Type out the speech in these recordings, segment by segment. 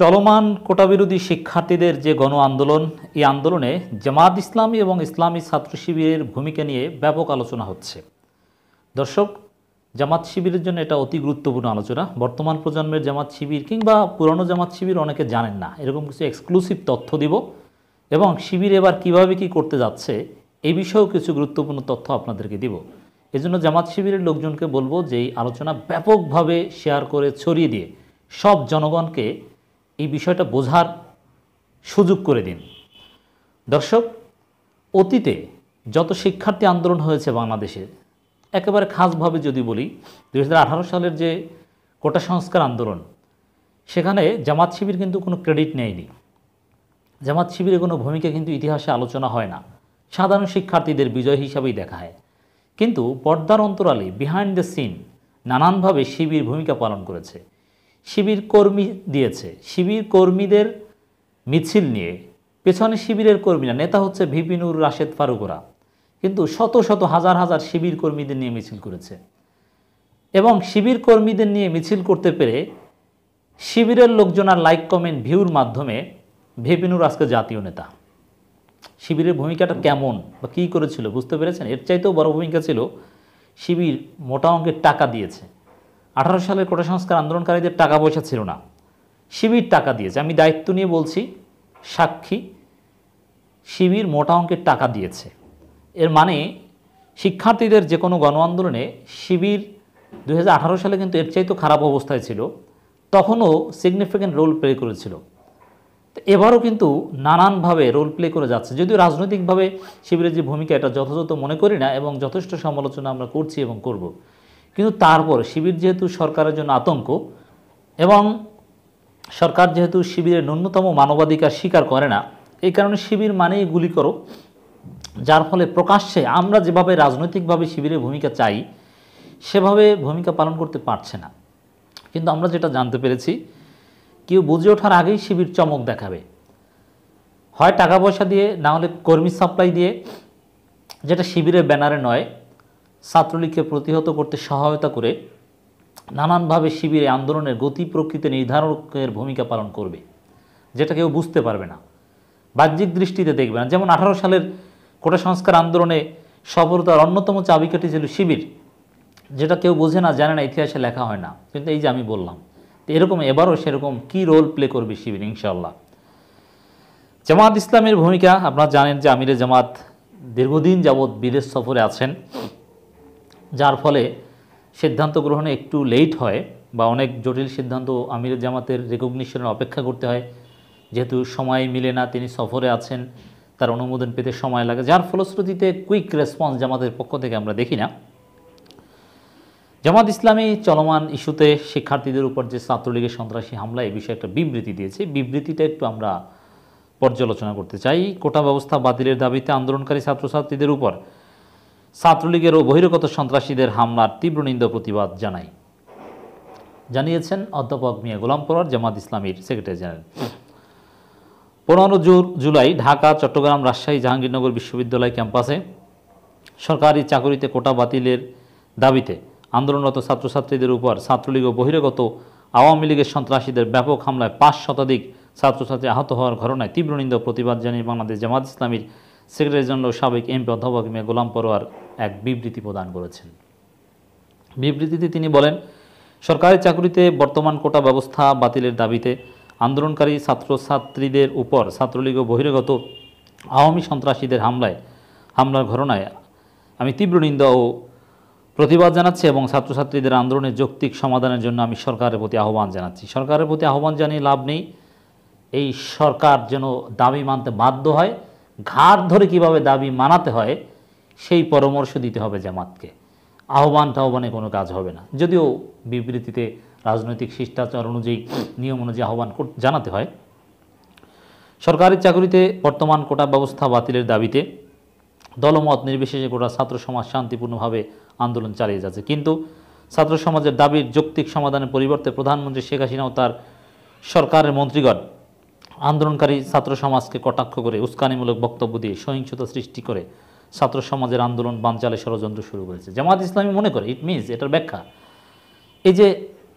চলমান কোটাবিরোধী শিক্ষার্থীদের যে গণ আন্দোলন এই আন্দোলনে জামাত ইসলামী এবং ইসলামী ছাত্র শিবিরের ভূমিকা নিয়ে ব্যাপক আলোচনা হচ্ছে দর্শক জামাত শিবিরের জন্য এটা অতি গুরুত্বপূর্ণ আলোচনা বর্তমান প্রজন্মের জামাত শিবির কিংবা পুরনো জামাত শিবির অনেকে জানেন না এরকম কিছু এক্সক্লুসিভ তথ্য দিব এবং শিবির এবার কিভাবে কি করতে যাচ্ছে এই বিষয়েও কিছু গুরুত্বপূর্ণ তথ্য আপনাদেরকে দিব এজন্য জামাত শিবিরের লোকজনকে বলবো যে এই আলোচনা ব্যাপকভাবে শেয়ার করে ছড়িয়ে দিয়ে সব জনগণকে এই বিষয়টা বোঝার সুযোগ করে দিন দর্শক অতীতে যত শিক্ষার্থী আন্দোলন হয়েছে বাংলাদেশে একেবারে খাসভাবে যদি বলি দু সালের যে কোটা সংস্কার আন্দোলন সেখানে জামাত শিবির কিন্তু কোনো ক্রেডিট নেয়নি জামাত শিবিরের কোনো ভূমিকা কিন্তু ইতিহাসে আলোচনা হয় না সাধারণ শিক্ষার্থীদের বিজয় হিসাবেই দেখা হয় কিন্তু পর্দার অন্তরালে বিহাইন্ড দ্য সিন নানানভাবে শিবির ভূমিকা পালন করেছে শিবির কর্মী দিয়েছে শিবির কর্মীদের মিছিল নিয়ে পেছনে শিবিরের কর্মীরা নেতা হচ্ছে ভিপিনুর রাশেদ ফারুকরা কিন্তু শত শত হাজার হাজার শিবির কর্মীদের নিয়ে মিছিল করেছে এবং শিবির কর্মীদের নিয়ে মিছিল করতে পেরে শিবিরের লোকজন আর লাইক কমেন্ট ভিউর মাধ্যমে ভিপিনুর আজকে জাতীয় নেতা শিবিরের ভূমিকাটা কেমন বা কী করেছিল বুঝতে পেরেছেন এর চাইতেও বড় ভূমিকা ছিল শিবির মোটা অঙ্কের টাকা দিয়েছে আঠারো সালের কোটা সংস্কার আন্দোলনকারীদের টাকা পয়সা ছিল না শিবির টাকা দিয়েছে আমি দায়িত্ব নিয়ে বলছি সাক্ষী শিবির মোটা অঙ্কের টাকা দিয়েছে এর মানে শিক্ষার্থীদের যে কোনো গণ আন্দোলনে শিবির দু সালে কিন্তু এর চাইতো খারাপ অবস্থায় ছিল তখনও সিগনিফিক্যান্ট রোল প্লে করেছিল এবারও কিন্তু নানানভাবে রোল প্লে করে যাচ্ছে যদিও রাজনৈতিকভাবে শিবিরের যে ভূমিকা এটা যথাযথ মনে করি না এবং যথেষ্ট সমালোচনা আমরা করছি এবং করব কিন্তু তারপর শিবির যেহেতু সরকারের জন্য আতঙ্ক এবং সরকার যেহেতু শিবিরের ন্যূনতম মানবাধিকার স্বীকার করে না এই কারণে শিবির মানেই গুলি করো যার ফলে প্রকাশ্যে আমরা যেভাবে রাজনৈতিকভাবে শিবিরের ভূমিকা চাই সেভাবে ভূমিকা পালন করতে পারছে না কিন্তু আমরা যেটা জানতে পেরেছি কেউ বুঝে ওঠার আগেই শিবির চমক দেখাবে হয় টাকা পয়সা দিয়ে না হলে কর্মী সাপ্লাই দিয়ে যেটা শিবিরের ব্যানারে নয় ছাত্রলীগকে প্রতিহত করতে সহায়তা করে নানানভাবে শিবিরে আন্দোলনের গতি প্রকৃতি নির্ধারকের ভূমিকা পালন করবে যেটা কেউ বুঝতে পারবে না বাহ্যিক দৃষ্টিতে দেখবে না যেমন আঠারো সালের কোটা সংস্কার আন্দোলনে সফলতার অন্যতম চাবিকাঠি ছিল শিবির যেটা কেউ বোঝে না জানে না ইতিহাসে লেখা হয় না কিন্তু এই যে আমি বললাম তো এরকম এবারও সেরকম কি রোল প্লে করবে শিবির ইনশাল্লাহ জামাত ইসলামের ভূমিকা আপনারা জানেন যে আমিরে জামাত দীর্ঘদিন যাবৎ বিদেশ সফরে আছেন যার ফলে সিদ্ধান্ত গ্রহণে একটু লেট হয় বা অনেক জটিল সিদ্ধান্ত আমির জামাতের রেকগনিশনের অপেক্ষা করতে হয় যেহেতু সময় মিলে না তিনি সফরে আছেন তার অনুমোদন পেতে সময় লাগে যার ফলশ্রুতিতে কুইক রেসপন্স জামাতের পক্ষ থেকে আমরা দেখি না জামাত ইসলামী চলমান ইস্যুতে শিক্ষার্থীদের উপর যে ছাত্রলীগের সন্ত্রাসী হামলা এ বিষয়ে একটা বিবৃতি দিয়েছে বিবৃতিটা একটু আমরা পর্যালোচনা করতে চাই কোটা ব্যবস্থা বাতিলের দাবিতে আন্দোলনকারী ছাত্রছাত্রীদের উপর ছাত্রলীগেরও বহিরগত সন্ত্রাসীদের হামলার তীব্র নিন্দ প্রতিবাদ জানায় জানিয়েছেন অধ্যাপক মিয়া গোলাম জামাত ইসলামীর সেক্রেটারি জেনারেল পনেরো জুলাই ঢাকা চট্টগ্রাম রাজশাহী জাহাঙ্গীরনগর বিশ্ববিদ্যালয় ক্যাম্পাসে সরকারি চাকরিতে কোটা বাতিলের দাবিতে আন্দোলনরত ছাত্রছাত্রীদের উপর ছাত্রলীগ ও বহিরগত আওয়ামী লীগের সন্ত্রাসীদের ব্যাপক হামলায় পাঁচ শতাধিক ছাত্রছাত্রী আহত হওয়ার ঘটনায় তীব্র নিন্দ প্রতিবাদ জানিয়ে বাংলাদেশ জামাত ইসলামীর সেক্রেটারি জেনারেল সাবেক এমপি অধ্যাপক মেয়ে গোলাম পরোয়ার এক বিবৃতি প্রদান করেছেন বিবৃতিতে তিনি বলেন সরকারি চাকরিতে বর্তমান কোটা ব্যবস্থা বাতিলের দাবিতে আন্দোলনকারী ছাত্রছাত্রীদের উপর ছাত্রলীগ ও বহিরাগত আওয়ামী সন্ত্রাসীদের হামলায় হামলার ঘটনায় আমি তীব্র নিন্দা ও প্রতিবাদ জানাচ্ছি এবং ছাত্রছাত্রীদের আন্দোলনের যৌক্তিক সমাধানের জন্য আমি সরকারের প্রতি আহ্বান জানাচ্ছি সরকারের প্রতি আহ্বান জানিয়ে লাভ নেই এই সরকার যেন দাবি মানতে বাধ্য হয় ঘাট ধরে কিভাবে দাবি মানাতে হয় সেই পরামর্শ দিতে হবে জামাতকে আহ্বান তাহবানে কোনো কাজ হবে না যদিও বিবৃতিতে রাজনৈতিক শিষ্টাচার অনুযায়ী নিয়ম অনুযায়ী আহ্বান জানাতে হয় সরকারি চাকরিতে বর্তমান কোটা ব্যবস্থা বাতিলের দাবিতে দলমত নির্বিশেষে গোটা ছাত্র সমাজ শান্তিপূর্ণভাবে আন্দোলন চালিয়ে যাচ্ছে কিন্তু ছাত্র সমাজের দাবির যৌক্তিক সমাধানের পরিবর্তে প্রধানমন্ত্রী শেখ হাসিনাও তার সরকারের মন্ত্রীগণ আন্দোলনকারী ছাত্র সমাজকে কটাক্ষ করে উস্কানিমূলক বক্তব্য দিয়ে সহিংসতা সৃষ্টি করে ছাত্র সমাজের আন্দোলন বানচালে ষড়যন্ত্র শুরু করেছে জামাত ইসলামী মনে করে ইট মিনস এটার ব্যাখ্যা এই যে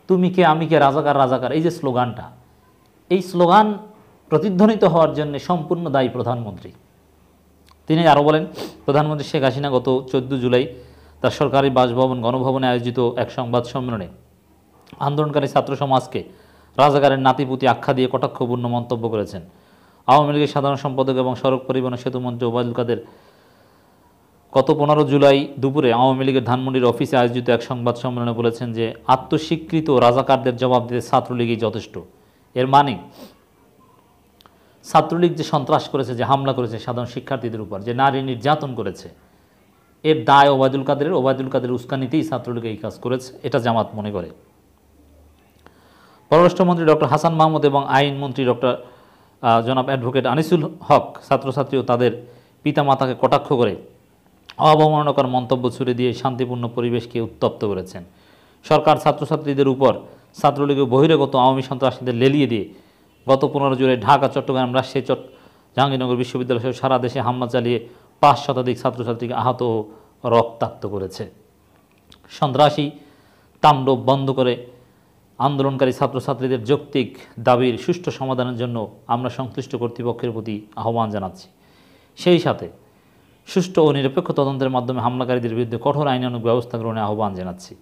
তুমি কে আমি কে রাজাকার রাজাকার এই যে স্লোগানটা এই স্লোগান প্রতিধ্বনিত হওয়ার জন্য সম্পূর্ণ দায়ী প্রধানমন্ত্রী তিনি আরও বলেন প্রধানমন্ত্রী শেখ হাসিনা গত চোদ্দো জুলাই তার সরকারি বাসভবন গণভবনে আয়োজিত এক সংবাদ সম্মেলনে আন্দোলনকারী ছাত্র সমাজকে রাজাকারের নাতিপুতি আখ্যা দিয়ে কটাক্ষপূর্ণ মন্তব্য করেছেন আওয়ামী লীগের সাধারণ সম্পাদক এবং সড়ক পরিবহন সেতুমন্ত্রী ওবায়দুল কাদের গত পনেরো জুলাই দুপুরে আওয়ামী লীগের ধানমন্ডির অফিসে আয়োজিত এক সংবাদ সম্মেলনে বলেছেন যে আত্মস্বীকৃত রাজাকারদের জবাব দিতে ছাত্রলীগই যথেষ্ট এর মানে ছাত্রলীগ যে সন্ত্রাস করেছে যে হামলা করেছে সাধারণ শিক্ষার্থীদের উপর যে নারী নির্যাতন করেছে এর দায় ওবায়দুল কাদের ওবায়দুল কাদের উস্কানিতেই ছাত্রলীগ এই কাজ করেছে এটা জামাত মনে করে পররাষ্ট্রমন্ত্রী ডক্টর হাসান মাহমুদ এবং আইনমন্ত্রী ডক্টর জনাব অ্যাডভোকেট আনিসুল হক ছাত্রছাত্রী ও তাদের পিতামাতাকে কটাক্ষ করে অবমাননাকর মন্তব্য ছুড়ে দিয়ে শান্তিপূর্ণ পরিবেশকে উত্তপ্ত করেছেন সরকার ছাত্রছাত্রীদের উপর ছাত্রলীগের বহিরাগত আওয়ামী সন্ত্রাসীদের লেলিয়ে দিয়ে গত পনেরো জুলাই ঢাকা চট্টগ্রাম রাজশাহী চট জাহাঙ্গীরনগর বিশ্ববিদ্যালয় সহ সারা দেশে হামলা চালিয়ে পাঁচ শতাধিক ছাত্রছাত্রীকে আহত ও রক্তাক্ত করেছে সন্ত্রাসী তাণ্ডব বন্ধ করে আন্দোলনকারী ছাত্রছাত্রীদের যৌক্তিক দাবির সুষ্ঠু সমাধানের জন্য আমরা সংশ্লিষ্ট কর্তৃপক্ষের প্রতি আহ্বান জানাচ্ছি সেই সাথে সুষ্ঠু ও নিরপেক্ষ তদন্তের মাধ্যমে হামলাকারীদের বিরুদ্ধে কঠোর আইনানুক ব্যবস্থা গ্রহণে আহ্বান জানাচ্ছি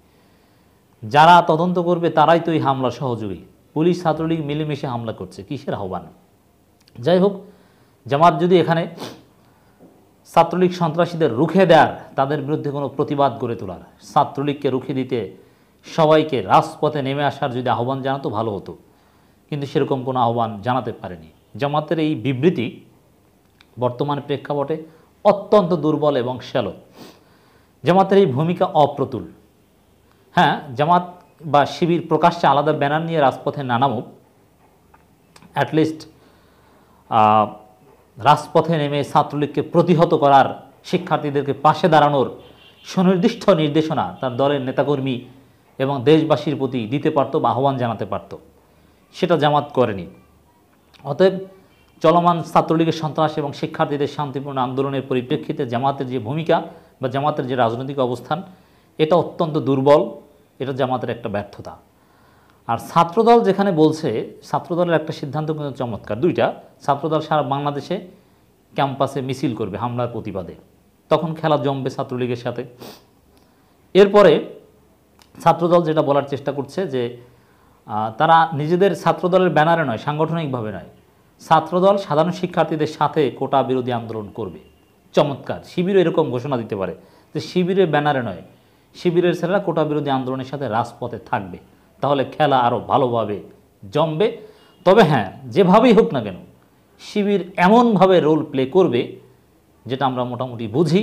যারা তদন্ত করবে তারাই তো এই হামলার সহযোগী পুলিশ ছাত্রলীগ মিলেমিশে হামলা করছে কিসের আহ্বান যাই হোক জামাত যদি এখানে ছাত্রলীগ সন্ত্রাসীদের রুখে দেয়ার তাদের বিরুদ্ধে কোনো প্রতিবাদ গড়ে তোলার ছাত্রলীগকে রুখে দিতে সবাইকে রাজপথে নেমে আসার যদি আহ্বান জানাতো ভালো হতো কিন্তু সেরকম কোনো আহ্বান জানাতে পারেনি জামাতের এই বিবৃতি বর্তমান প্রেক্ষাপটে অত্যন্ত দুর্বল এবং শ্যালো জামাতের এই ভূমিকা অপ্রতুল হ্যাঁ জামাত বা শিবির প্রকাশ্যে আলাদা ব্যানার নিয়ে রাজপথে না নামুক অ্যাটলিস্ট রাজপথে নেমে ছাত্রলীগকে প্রতিহত করার শিক্ষার্থীদেরকে পাশে দাঁড়ানোর সুনির্দিষ্ট নির্দেশনা তার দলের নেতাকর্মী এবং দেশবাসীর প্রতি দিতে পারত বা আহ্বান জানাতে পারত সেটা জামাত করেনি অতএব চলমান ছাত্রলীগের সন্ত্রাস এবং শিক্ষার্থীদের শান্তিপূর্ণ আন্দোলনের পরিপ্রেক্ষিতে জামাতের যে ভূমিকা বা জামাতের যে রাজনৈতিক অবস্থান এটা অত্যন্ত দুর্বল এটা জামাতের একটা ব্যর্থতা আর ছাত্রদল যেখানে বলছে ছাত্রদলের একটা সিদ্ধান্ত কিন্তু চমৎকার দুইটা ছাত্রদল সারা বাংলাদেশে ক্যাম্পাসে মিছিল করবে হামলার প্রতিবাদে তখন খেলা জমবে ছাত্রলীগের সাথে এরপরে ছাত্রদল যেটা বলার চেষ্টা করছে যে তারা নিজেদের ছাত্রদলের ব্যানারে নয় সাংগঠনিকভাবে নয় ছাত্রদল সাধারণ শিক্ষার্থীদের সাথে কোটা বিরোধী আন্দোলন করবে চমৎকার শিবিরও এরকম ঘোষণা দিতে পারে যে শিবিরের ব্যানারে নয় শিবিরের ছেলেরা কোটা বিরোধী আন্দোলনের সাথে রাজপথে থাকবে তাহলে খেলা আরও ভালোভাবে জমবে তবে হ্যাঁ যেভাবেই হোক না কেন শিবির এমনভাবে রোল প্লে করবে যেটা আমরা মোটামুটি বুঝি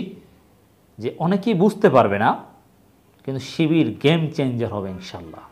যে অনেকেই বুঝতে পারবে না কিন্তু শিবির গেম চেঞ্জার হবে ইনশাল্লাহ